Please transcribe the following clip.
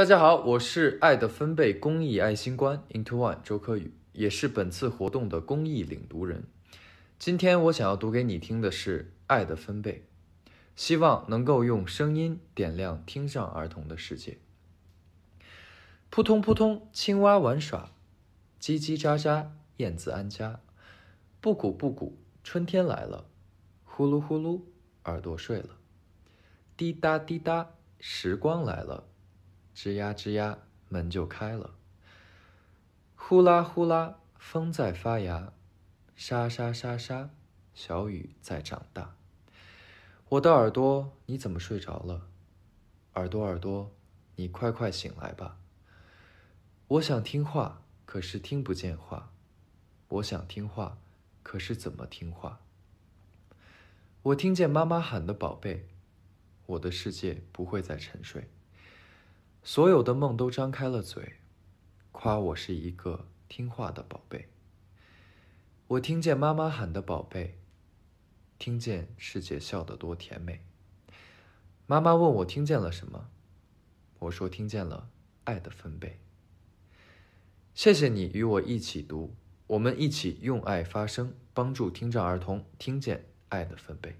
大家好，我是爱的分贝公益爱心官 Into One 周柯宇，也是本次活动的公益领读人。今天我想要读给你听的是《爱的分贝》，希望能够用声音点亮听障儿童的世界。扑通扑通，青蛙玩耍；叽叽喳喳，燕子安家。布谷布谷，春天来了；呼噜呼噜，耳朵睡了；滴答滴答，时光来了。吱呀吱呀，门就开了。呼啦呼啦，风在发芽。沙沙沙沙，小雨在长大。我的耳朵，你怎么睡着了？耳朵耳朵，你快快醒来吧。我想听话，可是听不见话。我想听话，可是怎么听话？我听见妈妈喊的“宝贝”，我的世界不会再沉睡。所有的梦都张开了嘴，夸我是一个听话的宝贝。我听见妈妈喊的“宝贝”，听见世界笑得多甜美。妈妈问我听见了什么，我说听见了爱的分贝。谢谢你与我一起读，我们一起用爱发声，帮助听障儿童听见爱的分贝。